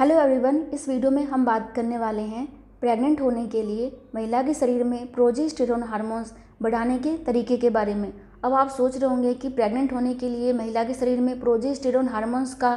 hello everyone इस video में हम बात करने वाले हैं प्रेग्नेंट होने के लिए महिला के शरीर में प्रोजेस्टेरोन हार्मोन्स बढ़ाने के तरीके के बारे में अब आप सोच रहे होंगे कि प्रेग्नेंट होने के लिए महिला के शरीर में प्रोजेस्टेरोन हार्मोन्स का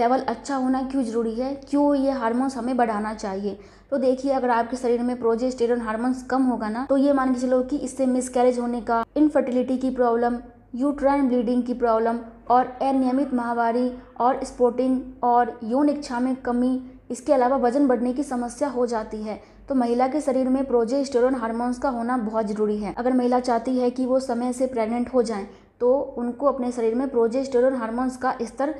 लेवल अच्छा होना क्यों ज़रूरी है क्यों ये हार्मोन्स हमें बढ़ाना चाहिए तो देखिए अगर आपके शरीर में प्रोजेस्टेरोन हार्मोन्स कम होगा ना तो ये मान के चलो कि इससे मिसकैरेज होने का इनफर्टिलिटी की प्रॉब्लम यूट्राइन ब्लीडिंग की प्रॉब्लम और अनियमित माहवारी और स्पोर्टिंग और यौन इच्छा में कमी इसके अलावा वजन बढ़ने की समस्या हो जाती है तो महिला के शरीर में प्रोजेस्टेरोन हार्मोन्स का होना बहुत ज़रूरी है अगर महिला चाहती है कि वो समय से प्रेग्नेंट हो जाए तो उनको अपने शरीर में प्रोजेस्टेरोन हार्मोन्स का स्तर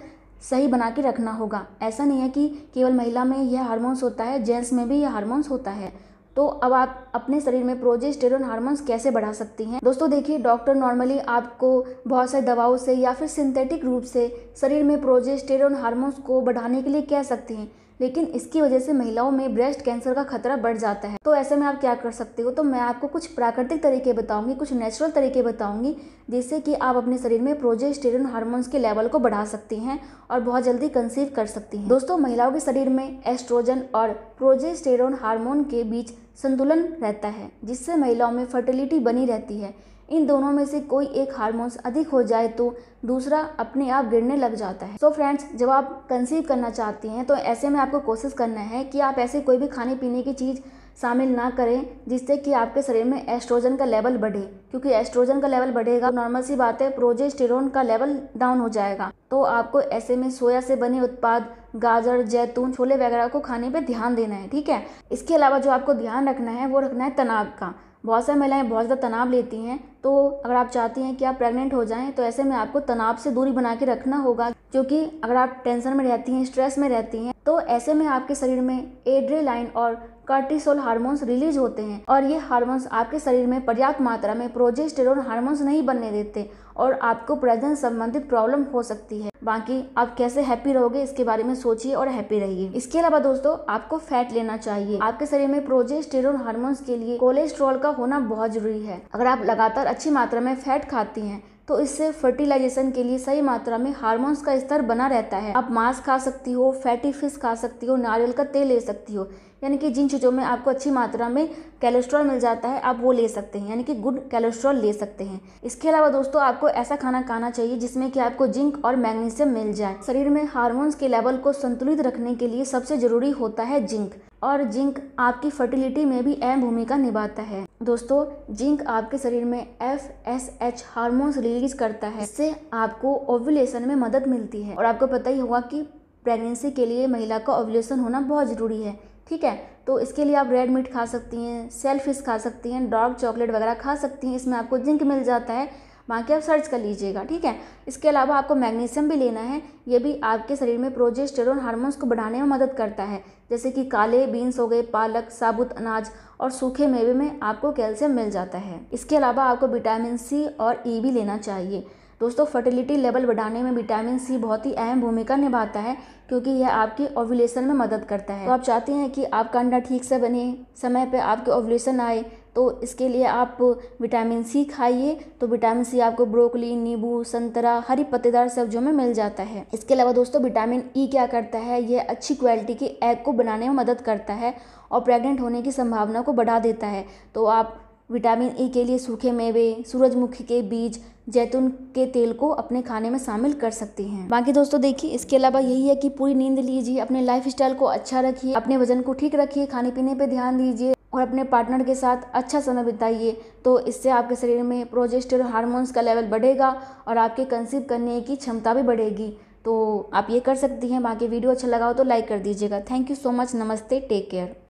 सही बना के रखना होगा ऐसा नहीं है कि केवल महिला में यह हार्मोन्स होता है जेंट्स में भी यह हार्मोन्स होता है तो अब आप अपने शरीर में प्रोजेस्टेरोन हार्मोन्स कैसे बढ़ा सकती हैं दोस्तों देखिए डॉक्टर नॉर्मली आपको बहुत सारी दवाओं से या फिर सिंथेटिक रूप से शरीर में प्रोजेस्टेरोन हार्मोन्स को बढ़ाने के लिए कह सकते हैं लेकिन इसकी वजह से महिलाओं में ब्रेस्ट कैंसर का खतरा बढ़ जाता है तो ऐसे में आप क्या कर सकते हो तो मैं आपको कुछ प्राकृतिक तरीके बताऊंगी कुछ नेचुरल तरीके बताऊंगी जिससे कि आप अपने शरीर में प्रोजेस्टेरन हार्मोन्स के लेवल को बढ़ा सकती हैं और बहुत जल्दी कंसीव कर सकती हैं दोस्तों महिलाओं के शरीर में एस्ट्रोजन और प्रोजेस्टेरोन हारमोन के बीच संतुलन रहता है जिससे महिलाओं में फर्टिलिटी बनी रहती है इन दोनों में से कोई एक हार्मोन्स अधिक हो जाए तो दूसरा अपने आप गिरने लग जाता है सो so फ्रेंड्स जब आप कंसीव करना चाहती हैं तो ऐसे में आपको कोशिश करना है कि आप ऐसे कोई भी खाने पीने की चीज़ शामिल ना करें जिससे कि आपके शरीर में एस्ट्रोजन का लेवल बढ़े क्योंकि एस्ट्रोजन का लेवल बढ़ेगा नॉर्मल सी बात है प्रोजेस्टेरोन का लेवल डाउन हो जाएगा तो आपको ऐसे में सोया से बने उत्पाद गाजर जैतून छोले वगैरह को खाने पर ध्यान देना है ठीक है इसके अलावा जो आपको ध्यान रखना है वो रखना है तनाव का बहुत सारी महिलाएं बहुत ज़्यादा तनाव लेती हैं तो अगर आप चाहती हैं कि आप प्रेग्नेंट हो जाएं तो ऐसे में आपको तनाव से दूरी बना के रखना होगा क्योंकि अगर आप टेंशन में रहती हैं स्ट्रेस में रहती हैं तो ऐसे में आपके शरीर में एड्रेलाइन और कार्टिसोल हार्मोन्स रिलीज होते हैं और ये हार्मोन्स आपके शरीर में पर्याप्त मात्रा में प्रोजेस्टेरोन हार्मोन्स नहीं बनने देते और आपको प्रजन संबंधित प्रॉब्लम हो सकती है बाकी आप कैसे हैप्पी रहोगे इसके बारे में सोचिए और हैप्पी रहिए इसके अलावा दोस्तों आपको फैट लेना चाहिए आपके शरीर में प्रोजेस्टेरोन हार्मोन्स के लिए कोलेस्ट्रॉल का होना बहुत जरूरी है अगर आप लगातार अच्छी मात्रा में फैट खाती हैं तो इससे फर्टिलाइजेशन के लिए सही मात्रा में हार्मोन्स का स्तर बना रहता है आप मांस खा सकती हो फैटी फिश खा सकती हो नारियल का तेल ले सकती हो यानी कि जिन चीज़ों में आपको अच्छी मात्रा में कैलेस्ट्रॉल मिल जाता है आप वो ले सकते हैं यानी कि गुड कैलेस्ट्रॉल ले सकते हैं इसके अलावा दोस्तों आपको ऐसा खाना खाना चाहिए जिसमें कि आपको जिंक और मैग्नीशियम मिल जाए शरीर में हार्मोन्स के लेवल को संतुलित रखने के लिए सबसे ज़रूरी होता है जिंक और जिंक आपकी फर्टिलिटी में भी अहम भूमिका निभाता है दोस्तों जिंक आपके शरीर में F S H hormones release करता है इससे आपको ओव्यूलेशन में मदद मिलती है और आपको पता ही होगा कि प्रेगनेंसी के लिए महिला का ओव्यूलेशन होना बहुत ज़रूरी है ठीक है तो इसके लिए आप रेड मीट खा सकती हैं सेल्फिश खा सकती हैं डार्क चॉकलेट वगैरह खा सकती हैं इसमें आपको जिंक मिल जाता है बाकी आप सर्च कर लीजिएगा ठीक है इसके अलावा आपको मैग्नीशियम भी लेना है ये भी आपके शरीर में प्रोजेस्टेरोन हार्मोन्स को बढ़ाने में मदद करता है जैसे कि काले बीन्स हो गए पालक साबुत अनाज और सूखे मेवे में आपको कैल्शियम मिल जाता है इसके अलावा आपको विटामिन सी और ई भी लेना चाहिए दोस्तों फर्टिलिटी लेवल बढ़ाने में विटामिन सी बहुत ही अहम भूमिका निभाता है क्योंकि यह आपके ओव्यूलेशन में मदद करता है तो आप चाहते हैं कि आपका अंडा ठीक से बने समय पर आपके ओव्यूलेशन आए तो इसके लिए आप विटामिन सी खाइए तो विटामिन सी आपको ब्रोकली नींबू संतरा हरी पत्तेदार सब्जियों में मिल जाता है इसके अलावा दोस्तों विटामिन ई e क्या करता है यह अच्छी क्वालिटी के एग को बनाने में मदद करता है और प्रेग्नेंट होने की संभावना को बढ़ा देता है तो आप विटामिन ई e के लिए सूखे मेवे सूरजमुखी के बीज जैतून के तेल को अपने खाने में शामिल कर सकती हैं बाकी दोस्तों देखिए इसके अलावा यही है कि पूरी नींद लीजिए अपने लाइफ स्टाइल को अच्छा रखिए अपने वजन को ठीक रखिए खाने पीने पे ध्यान दीजिए और अपने पार्टनर के साथ अच्छा समय बिताइए तो इससे आपके शरीर में प्रोजेस्टर हार्मोन्स का लेवल बढ़ेगा और आपके कंसीव करने की क्षमता भी बढ़ेगी तो आप ये कर सकती हैं बाकी वीडियो अच्छा लगा हो तो लाइक कर दीजिएगा थैंक यू सो मच नमस्ते टेक केयर